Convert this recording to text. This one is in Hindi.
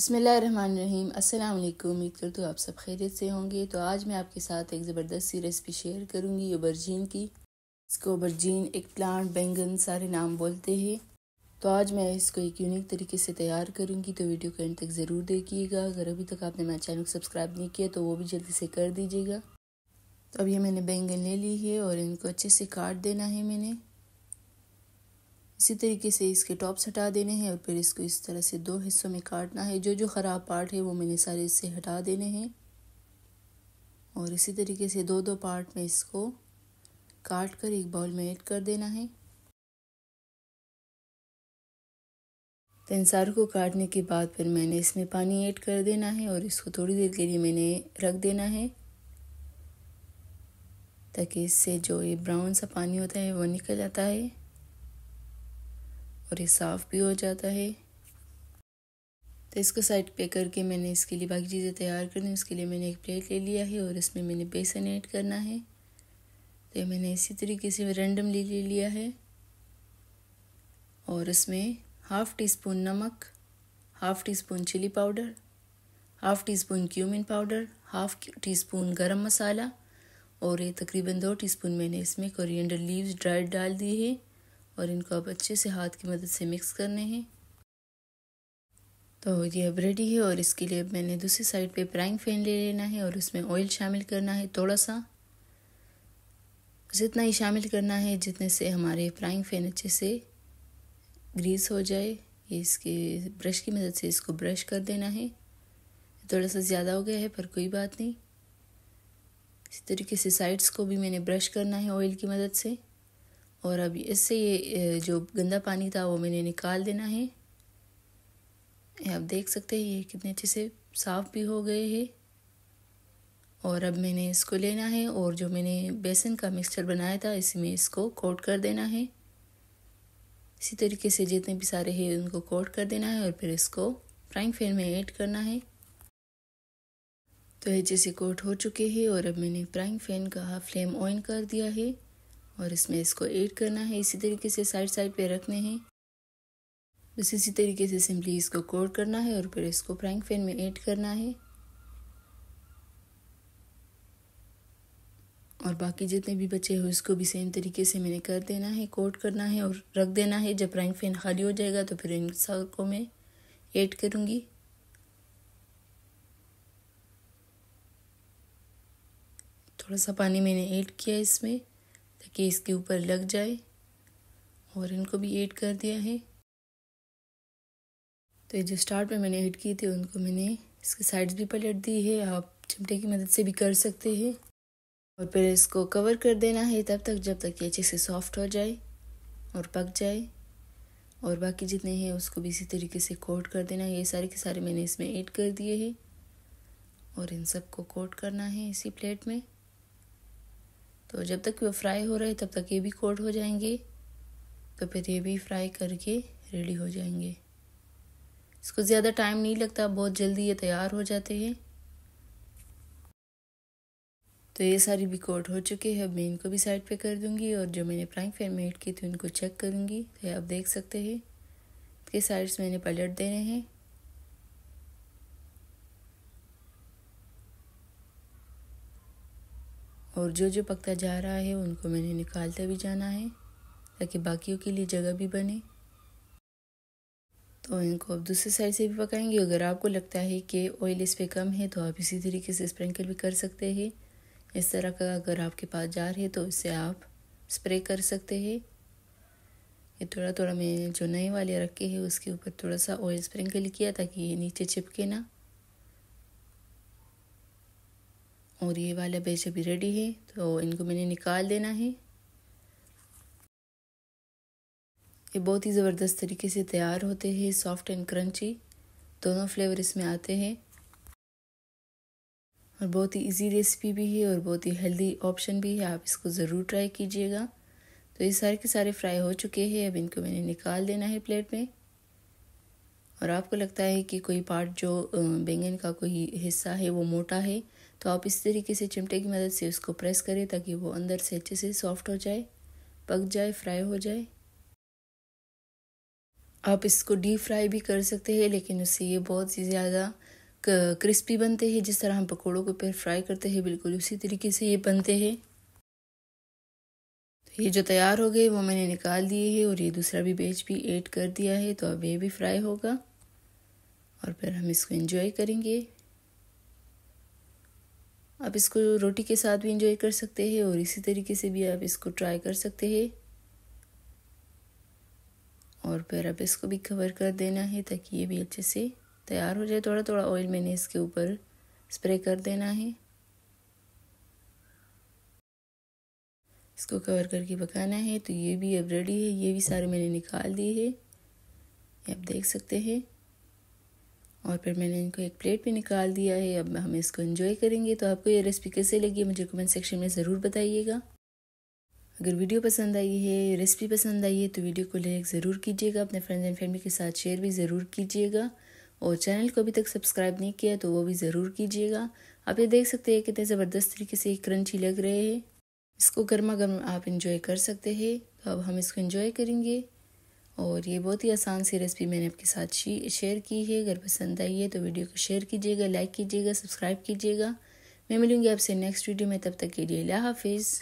बसमीम अस्सलाम वालेकुम उम्मीद कर तो आप सब खैरियत से होंगे तो आज मैं आपके साथ एक ज़बरदस्त सी रेसिपी शेयर करूँगी ओबरजीन की इसको ओबरजीन एक प्लांट बैंगन सारे नाम बोलते हैं तो आज मैं इसको एक यूनिक तरीके से तैयार करूँगी तो वीडियो को एंड तक ज़रूर देखिएगा अगर अभी तक आपने मेरा चैनल सब्सक्राइब नहीं किया तो वो भी जल्दी से कर दीजिएगा तो अब ये मैंने बैंगन ले ली है और इनको अच्छे से काट देना है मैंने इसी तरीके से इसके टॉप्स हटा देने हैं और फिर इसको इस तरह से दो हिस्सों में काटना है जो जो ख़राब पार्ट है वो मैंने सारे इससे हटा देने हैं और इसी तरीके से दो दो पार्ट में इसको काट कर एक बाउल में ऐड कर देना है तनसार को काटने के बाद फिर मैंने इसमें पानी ऐड कर देना है और इसको थोड़ी देर के लिए मैंने रख देना है ताकि इससे जो ये ब्राउन सा पानी होता है वो निकल जाता है और ये साफ़ भी हो जाता है तो इसको साइड पे करके मैंने इसके लिए बाकी चीज़ें तैयार करनी उसके लिए मैंने एक प्लेट ले लिया है और इसमें मैंने बेसन ऐड करना है तो ये मैंने इसी तरीके से रेंडमली ले लिया है और इसमें हाफ़ टी स्पून नमक half teaspoon chilli powder half teaspoon cumin powder half teaspoon garam masala और ये तकरीबन दो टीस्पून मैंने इसमें कोरिएंडर लीव्स ड्राइड डाल दी है और इनको आप अच्छे से हाथ की मदद से मिक्स करने हैं तो ये अब रेडी है और इसके लिए मैंने दूसरी साइड पे प्राइंग फैन ले लेना है और उसमें ऑयल शामिल करना है थोड़ा सा जितना ही शामिल करना है जितने से हमारे फ्राइंग फैन अच्छे से ग्रीस हो जाए ये इसके ब्रश की मदद से इसको ब्रश कर देना है थोड़ा सा ज़्यादा हो गया है पर कोई बात नहीं इसी तरीके से साइड्स को भी मैंने ब्रश करना है ऑयल की मदद से और अब इससे ये जो गंदा पानी था वो मैंने निकाल देना है आप देख सकते हैं ये कितने अच्छे से साफ़ भी हो गए हैं और अब मैंने इसको लेना है और जो मैंने बेसन का मिक्सचर बनाया था इसी में इसको कोट कर देना है इसी तरीके से जितने भी सारे हैं उनको कोट कर देना है और फिर इसको फ्राइंग पैन में ऐड करना है तो ये जैसे कोट हो चुके हैं और अब मैंने फ्राइंग पैन का फ्लेम ऑन कर दिया है और इसमें इसको ऐड करना है इसी तरीके से साइड साइड पे रखने हैं बस इसी तरीके से सिंपली इसको कोट करना है और फिर इसको फ्राइंग पैन में ऐड करना है और बाकी जितने भी बचे हो इसको भी सेम तरीके से मैंने कर देना है कोट करना है और रख देना है जब फ्राइंग पैन खाली हो जाएगा तो फिर इन सबको मैं ऐड करूँगी थोड़ा सा पानी मैंने ऐड किया इसमें ताकि इसके ऊपर लग जाए और इनको भी ऐड कर दिया है तो ये जो स्टार्ट में मैंने ऐड किए थे उनको मैंने इसके साइड्स भी पलट दी है आप चिमटे की मदद से भी कर सकते हैं और फिर इसको कवर कर देना है तब तक जब तक ये अच्छे से सॉफ्ट हो जाए और पक जाए और बाकी जितने हैं उसको भी इसी तरीके से कोट कर देना है ये सारे के सारे मैंने इसमें ऐड कर दिए हैं और इन सब को कोट करना है इसी प्लेट में तो जब तक वो फ्राई हो रहे तब तक ये भी कोट हो जाएंगे तो फिर ये भी फ्राई करके रेडी हो जाएंगे इसको ज़्यादा टाइम नहीं लगता बहुत जल्दी ये तैयार हो जाते हैं तो ये सारी भी कोट हो चुके हैं अब मैं इनको भी साइड पे कर दूंगी और जो मैंने फ्राइंग पैन में हीट की थी उनको चेक करूंगी तो आप देख सकते हैं इसके साइड्स मैंने पलट देने हैं और जो जो पकता जा रहा है उनको मैंने निकालता भी जाना है ताकि बाकियों के लिए जगह भी बने तो इनको आप दूसरे साइड से भी पकाएंगे अगर आपको लगता है कि ऑयल इस पर कम है तो आप इसी तरीके से स्प्रिंकल भी कर सकते हैं इस तरह का अगर आपके पास जार है तो इसे आप स्प्रे कर सकते हैं ये थोड़ा थोड़ा मैंने जो नए वाले रखे हैं उसके ऊपर थोड़ा सा ऑयल स्प्रिंकल किया ताकि ये नीचे चिपके ना और ये वाला बेच अभी रेडी है तो इनको मैंने निकाल देना है ये बहुत ही ज़बरदस्त तरीके से तैयार होते हैं सॉफ्ट एंड क्रंची दोनों फ्लेवर इसमें आते हैं और बहुत ही इजी रेसिपी भी है और बहुत ही हेल्दी ऑप्शन भी है आप इसको ज़रूर ट्राई कीजिएगा तो ये सारे के सारे फ्राई हो चुके हैं अब इनको मैंने निकाल देना है प्लेट में और आपको लगता है कि कोई पार्ट जो बैंगन का कोई हिस्सा है वो मोटा है तो आप इस तरीके से चिमटे की मदद से उसको प्रेस करें ताकि वो अंदर से अच्छे से सॉफ्ट हो जाए पक जाए फ्राई हो जाए आप इसको डीप फ्राई भी कर सकते हैं लेकिन उससे ये बहुत ही ज़्यादा क्रिस्पी बनते हैं जिस तरह हम पकौड़ों को फिर फ्राई करते हैं बिल्कुल उसी तरीके से ये बनते हैं तो ये जो तैयार हो गए वो मैंने निकाल दिए हैं और ये दूसरा भी बेच भी ऐड कर दिया है तो अब ये भी फ्राई होगा और फिर हम इसको इंजॉय करेंगे आप इसको रोटी के साथ भी इंजॉय कर सकते हैं और इसी तरीके से भी आप इसको ट्राई कर सकते हैं और फिर आप इसको भी कवर कर देना है ताकि ये भी अच्छे से तैयार हो जाए थोड़ा थोड़ा ऑयल मैंने इसके ऊपर स्प्रे कर देना है इसको कवर करके पकाना है तो ये भी अब रेडी है ये भी सारे मैंने निकाल दिए हैं आप देख सकते हैं और फिर मैंने इनको एक प्लेट पे निकाल दिया है अब हम इसको इन्जॉय करेंगे तो आपको ये रेसिपी कैसे लगी मुझे कमेंट सेक्शन में ज़रूर बताइएगा अगर वीडियो पसंद आई है रेसिपी पसंद आई है तो वीडियो को लाइक ज़रूर कीजिएगा अपने फ्रेंड्स एंड फैमिली के साथ शेयर भी ज़रूर कीजिएगा और चैनल को अभी तक सब्सक्राइब नहीं किया तो वो भी ज़रूर कीजिएगा आप ये देख सकते हैं कितने ज़बरदस्त तरीके से क्रंची लग रहे हैं इसको गर्मा गर्म आप इंजॉय कर सकते हैं तो अब हम इसको इंजॉय करेंगे और ये बहुत ही आसान सी रेसिपी मैंने आपके साथ शेयर की है अगर पसंद आई है तो वीडियो को शेयर कीजिएगा लाइक कीजिएगा सब्सक्राइब कीजिएगा मैं मिलूँगी आपसे नेक्स्ट वीडियो में तब तक के लिए अल्लाह हाफिज़